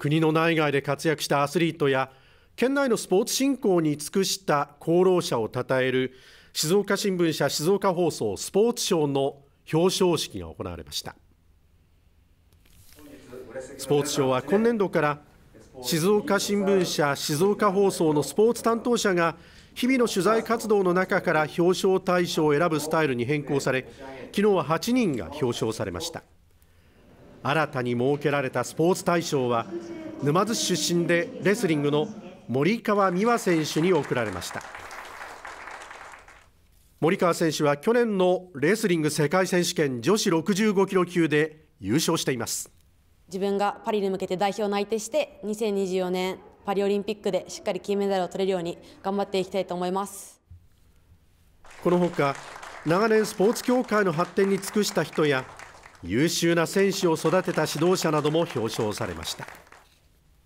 国の内外で活躍したアスリートや県内のスポーツ振興に尽くした功労者を称える静岡新聞社静岡放送スポーツ賞の表彰式が行われましたスポーツ賞は今年度から静岡新聞社静岡放送のスポーツ担当者が日々の取材活動の中から表彰対象を選ぶスタイルに変更され昨日は8人が表彰されました新たに設けられたスポーツ大賞は沼津市出身でレスリングの森川美和選手に贈られました森川選手は去年のレスリング世界選手権女子65キロ級で優勝しています自分がパリに向けて代表内定して2024年パリオリンピックでしっかり金メダルを取れるように頑張っていきたいと思いますこのほか長年スポーツ協会の発展に尽くした人や優秀な選手を育てた指導者なども表彰されました